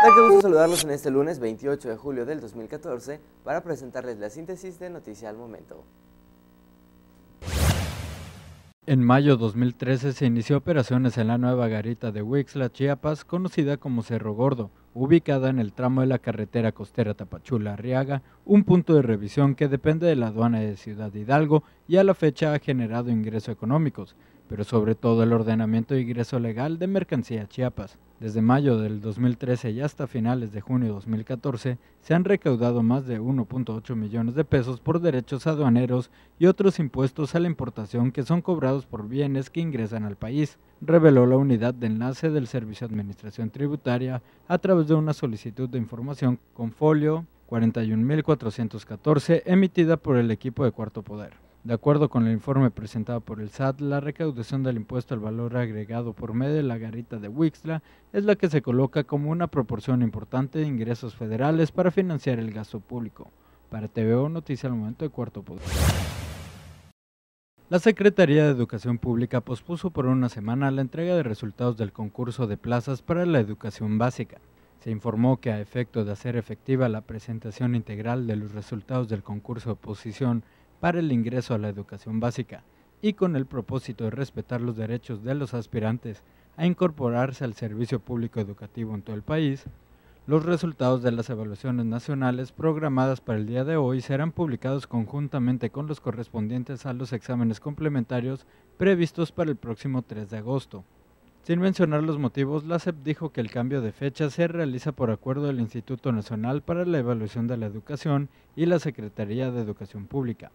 Hola, saludarlos en este lunes 28 de julio del 2014 para presentarles la síntesis de Noticia al Momento. En mayo 2013 se inició operaciones en la nueva garita de Huixla, Chiapas, conocida como Cerro Gordo, ubicada en el tramo de la carretera costera Tapachula-Arriaga, un punto de revisión que depende de la aduana de Ciudad Hidalgo y a la fecha ha generado ingresos económicos pero sobre todo el ordenamiento de ingreso legal de mercancía a Chiapas. Desde mayo del 2013 y hasta finales de junio de 2014 se han recaudado más de 1.8 millones de pesos por derechos aduaneros y otros impuestos a la importación que son cobrados por bienes que ingresan al país, reveló la unidad de enlace del Servicio de Administración Tributaria a través de una solicitud de información con folio 41.414 emitida por el equipo de Cuarto Poder. De acuerdo con el informe presentado por el SAT, la recaudación del impuesto al valor agregado por medio de la garita de Wixla es la que se coloca como una proporción importante de ingresos federales para financiar el gasto público. Para TVO noticia al momento de cuarto poder. La Secretaría de Educación Pública pospuso por una semana la entrega de resultados del concurso de plazas para la educación básica. Se informó que a efecto de hacer efectiva la presentación integral de los resultados del concurso de oposición para el ingreso a la educación básica y con el propósito de respetar los derechos de los aspirantes a incorporarse al servicio público educativo en todo el país, los resultados de las evaluaciones nacionales programadas para el día de hoy serán publicados conjuntamente con los correspondientes a los exámenes complementarios previstos para el próximo 3 de agosto. Sin mencionar los motivos, la SEP dijo que el cambio de fecha se realiza por acuerdo del Instituto Nacional para la Evaluación de la Educación y la Secretaría de Educación Pública,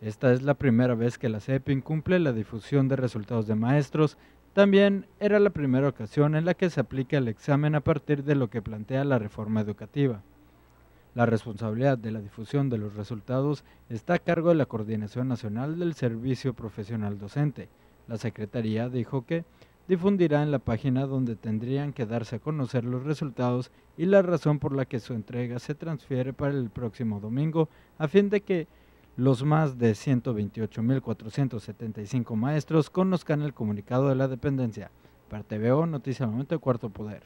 esta es la primera vez que la CEPI incumple la difusión de resultados de maestros. También era la primera ocasión en la que se aplica el examen a partir de lo que plantea la reforma educativa. La responsabilidad de la difusión de los resultados está a cargo de la Coordinación Nacional del Servicio Profesional Docente. La Secretaría dijo que difundirá en la página donde tendrían que darse a conocer los resultados y la razón por la que su entrega se transfiere para el próximo domingo a fin de que los más de 128.475 maestros conozcan el comunicado de la dependencia. Para TVO, Noticia Momento de Cuarto Poder.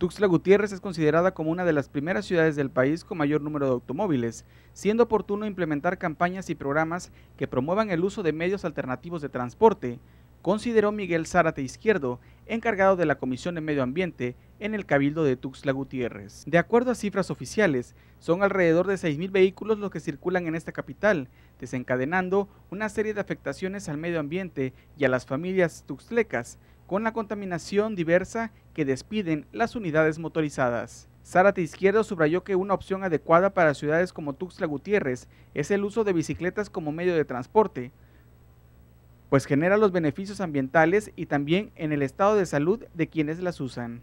Tuxtla Gutiérrez es considerada como una de las primeras ciudades del país con mayor número de automóviles, siendo oportuno implementar campañas y programas que promuevan el uso de medios alternativos de transporte, consideró Miguel Zárate Izquierdo, encargado de la Comisión de Medio Ambiente en el Cabildo de Tuxtla Gutiérrez. De acuerdo a cifras oficiales, son alrededor de 6.000 vehículos los que circulan en esta capital, desencadenando una serie de afectaciones al medio ambiente y a las familias tuxtlecas, con la contaminación diversa que despiden las unidades motorizadas. Zárate Izquierdo subrayó que una opción adecuada para ciudades como Tuxtla Gutiérrez es el uso de bicicletas como medio de transporte, pues genera los beneficios ambientales y también en el estado de salud de quienes las usan.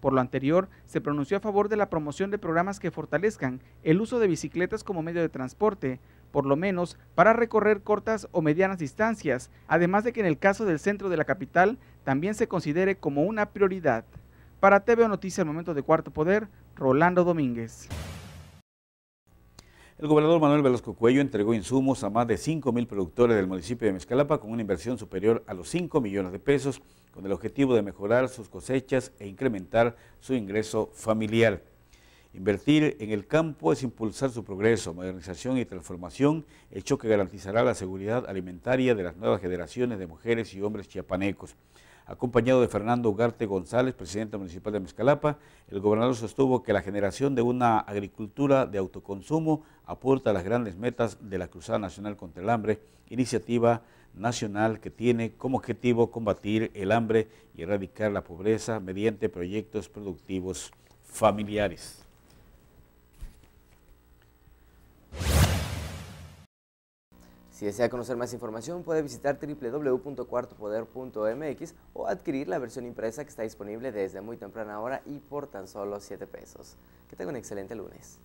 Por lo anterior, se pronunció a favor de la promoción de programas que fortalezcan el uso de bicicletas como medio de transporte, por lo menos para recorrer cortas o medianas distancias, además de que en el caso del centro de la capital también se considere como una prioridad. Para TVO Noticias, el momento de cuarto poder, Rolando Domínguez. El gobernador Manuel Velasco Cuello entregó insumos a más de 5.000 productores del municipio de Mezcalapa con una inversión superior a los 5 millones de pesos, con el objetivo de mejorar sus cosechas e incrementar su ingreso familiar. Invertir en el campo es impulsar su progreso, modernización y transformación, hecho que garantizará la seguridad alimentaria de las nuevas generaciones de mujeres y hombres chiapanecos acompañado de Fernando Ugarte González, presidente municipal de Mezcalapa. El gobernador sostuvo que la generación de una agricultura de autoconsumo aporta a las grandes metas de la Cruzada Nacional contra el Hambre, iniciativa nacional que tiene como objetivo combatir el hambre y erradicar la pobreza mediante proyectos productivos familiares. Si desea conocer más información, puede visitar www.cuartopoder.mx o adquirir la versión impresa que está disponible desde muy temprana hora y por tan solo 7 pesos. Que tenga un excelente lunes.